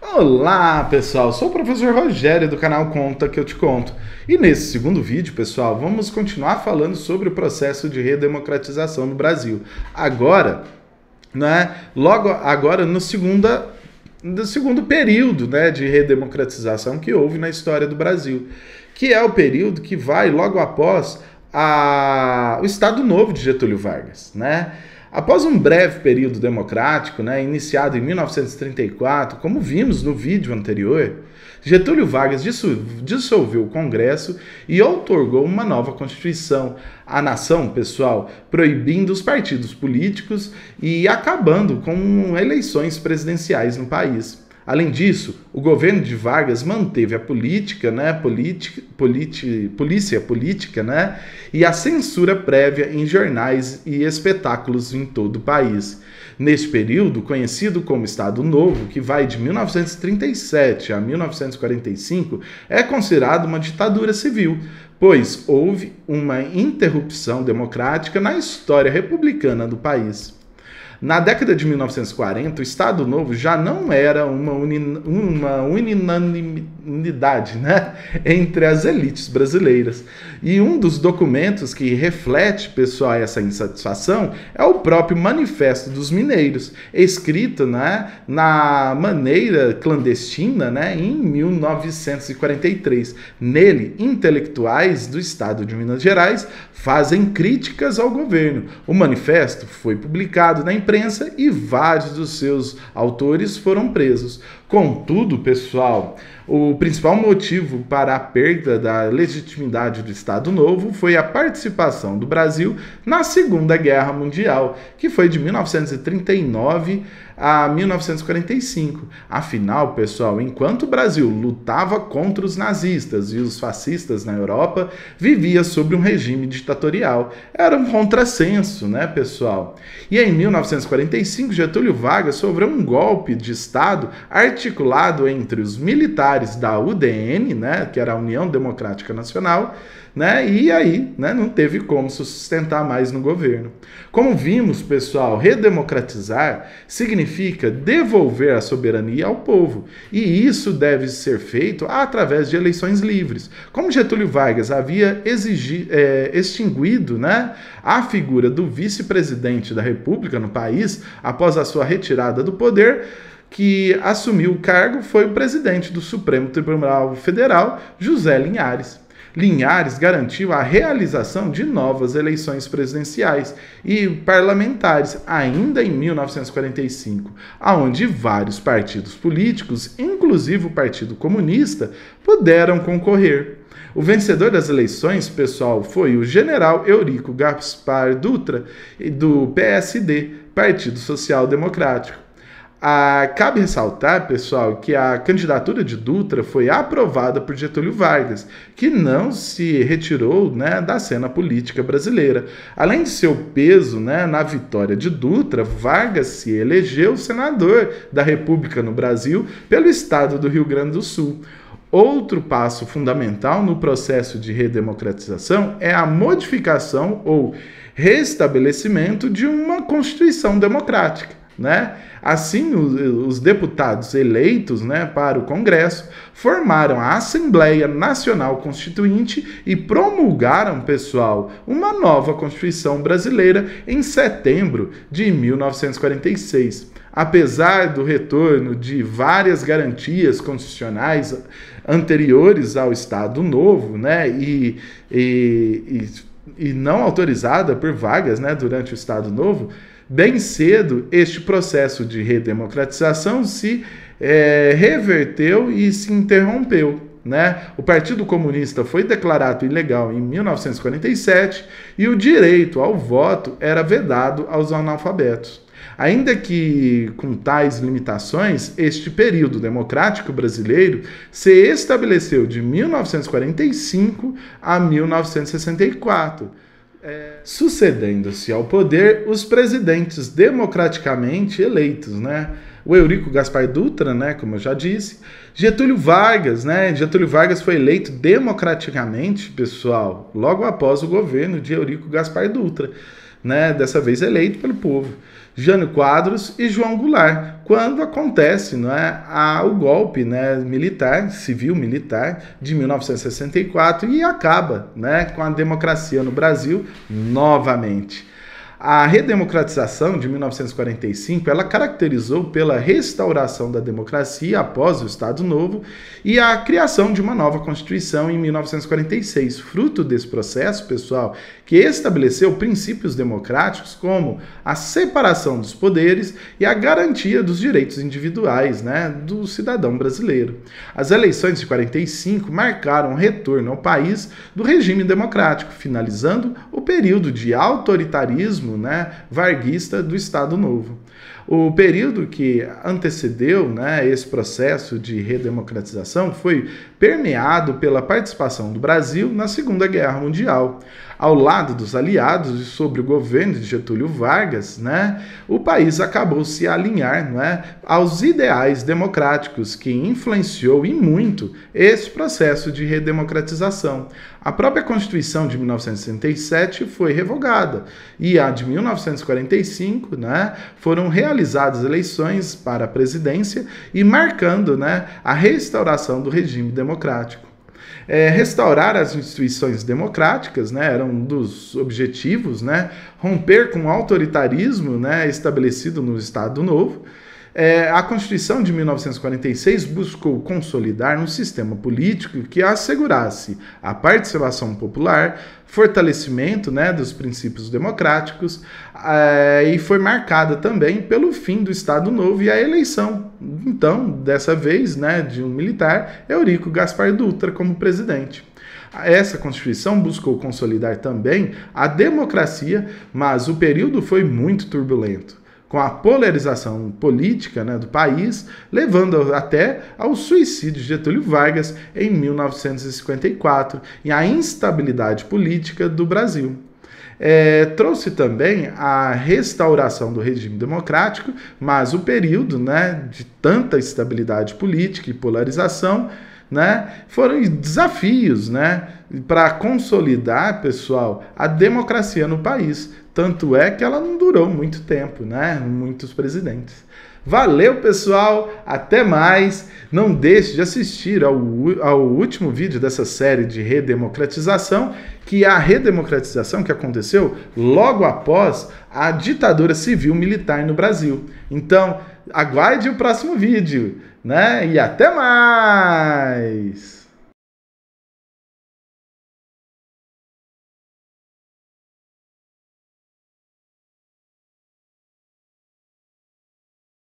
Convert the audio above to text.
Olá pessoal, sou o professor Rogério do canal Conta que eu te conto. E nesse segundo vídeo, pessoal, vamos continuar falando sobre o processo de redemocratização no Brasil. Agora, né, logo agora no segunda no segundo período, né, de redemocratização que houve na história do Brasil, que é o período que vai logo após a, o Estado Novo de Getúlio Vargas, né? Após um breve período democrático, né, iniciado em 1934, como vimos no vídeo anterior, Getúlio Vargas dissolveu o Congresso e outorgou uma nova Constituição à nação, pessoal, proibindo os partidos políticos e acabando com eleições presidenciais no país. Além disso, o governo de Vargas manteve a política, né, Política, politi, polícia política, né, e a censura prévia em jornais e espetáculos em todo o país. Neste período, conhecido como Estado Novo, que vai de 1937 a 1945, é considerado uma ditadura civil, pois houve uma interrupção democrática na história republicana do país. Na década de 1940, o Estado Novo já não era uma, uni, uma unanimidade né? entre as elites brasileiras. E um dos documentos que reflete, pessoal, essa insatisfação é o próprio Manifesto dos Mineiros, escrito né, na maneira clandestina né, em 1943. Nele, intelectuais do Estado de Minas Gerais fazem críticas ao governo. O manifesto foi publicado na né, imprensa imprensa e vários dos seus autores foram presos. Contudo, pessoal, o principal motivo para a perda da legitimidade do Estado Novo foi a participação do Brasil na Segunda Guerra Mundial, que foi de 1939 a 1945. Afinal, pessoal, enquanto o Brasil lutava contra os nazistas e os fascistas na Europa, vivia sob um regime ditatorial. Era um contrassenso, né, pessoal? E em 1945, Getúlio Vargas sofreu um golpe de Estado articulado entre os militares da UDN, né, que era a União Democrática Nacional, né? E aí, né, não teve como se sustentar mais no governo. Como vimos, pessoal, redemocratizar significa devolver a soberania ao povo, e isso deve ser feito através de eleições livres. Como Getúlio Vargas havia exigido, é, extinguido, né, a figura do vice-presidente da República no país após a sua retirada do poder, que assumiu o cargo foi o presidente do Supremo Tribunal Federal, José Linhares. Linhares garantiu a realização de novas eleições presidenciais e parlamentares ainda em 1945, aonde vários partidos políticos, inclusive o Partido Comunista, puderam concorrer. O vencedor das eleições, pessoal, foi o general Eurico Gaspar Dutra, do PSD, Partido Social Democrático. Ah, cabe ressaltar, pessoal, que é a candidatura de Dutra foi aprovada por Getúlio Vargas, que não se retirou né, da cena política brasileira. Além de seu peso né, na vitória de Dutra, Vargas se elegeu senador da República no Brasil pelo estado do Rio Grande do Sul. Outro passo fundamental no processo de redemocratização é a modificação ou restabelecimento de uma Constituição democrática. Né? Assim, os, os, deputados eleitos né, para o Congresso formaram a Assembleia Nacional Constituinte e promulgaram, pessoal, uma nova Constituição brasileira em setembro de 1946. Apesar do retorno de várias garantias constitucionais anteriores ao Estado Novo né, e, e, e, e não autorizada por vagas né, durante o Estado Novo, bem cedo, este processo de redemocratização se é, reverteu e se interrompeu. Né? O Partido Comunista foi declarado ilegal em 1947 e o direito ao voto era vedado aos analfabetos. Ainda que com tais limitações, este período democrático brasileiro se estabeleceu de 1945 a 1964 é, sucedendo-se ao poder os presidentes democraticamente eleitos, né? O Eurico Gaspar Dutra, né, como eu já disse, Getúlio Vargas, né? Getúlio Vargas foi eleito democraticamente, pessoal, logo após o governo de Eurico Gaspar Dutra né, dessa vez eleito pelo povo, Jânio Quadros e João Goulart, quando acontece não é, a, o golpe né, militar, civil-militar, de 1964 e acaba né, com a democracia no Brasil novamente. A redemocratização de 1945, ela caracterizou pela restauração da democracia após o Estado Novo e a criação de uma nova Constituição em 1946, fruto desse processo, pessoal, que estabeleceu princípios democráticos como a separação dos poderes e a garantia dos direitos individuais, né, do cidadão brasileiro. As eleições de 45 marcaram o retorno ao país do regime democrático, finalizando o período de autoritarismo né, varguista do Estado Novo. O período que antecedeu né, esse processo de redemocratização foi permeado pela participação do Brasil na Segunda Guerra Mundial. Ao lado dos aliados e sobre o governo de Getúlio Vargas, né, o país acabou se alinhar né, aos ideais democráticos que influenciou e muito esse processo de redemocratização. A própria Constituição de 1967 foi revogada e a de 1945, né, foram realizadas eleições para a presidência e marcando, né, a restauração do regime democrático. É, restaurar as instituições democráticas, né, era um dos objetivos, né, romper com o autoritarismo, né, estabelecido no Estado Novo é, a Constituição de 1946 buscou consolidar um sistema político que assegurasse a participação popular, fortalecimento né, dos princípios democráticos é, e foi marcada também pelo fim do Estado Novo e a eleição, então, dessa vez, né, de um militar, Eurico Gaspar Dutra como presidente. Essa Constituição buscou consolidar também a democracia, mas o período foi muito turbulento com a polarização política né, do país, levando até ao suicídio de Getúlio Vargas em 1954 e a instabilidade política do Brasil. É, trouxe também a restauração do regime democrático, mas o período né, de tanta instabilidade política e polarização né? Foram desafios, né? Para consolidar, pessoal, a democracia no país. Tanto é que ela não durou muito tempo, né? Muitos presidentes. Valeu, pessoal! Até mais! Não deixe de assistir ao, ao último vídeo dessa série de redemocratização, que é a redemocratização que aconteceu logo após a ditadura civil militar no Brasil. Então, aguarde o próximo vídeo, né? E até mais!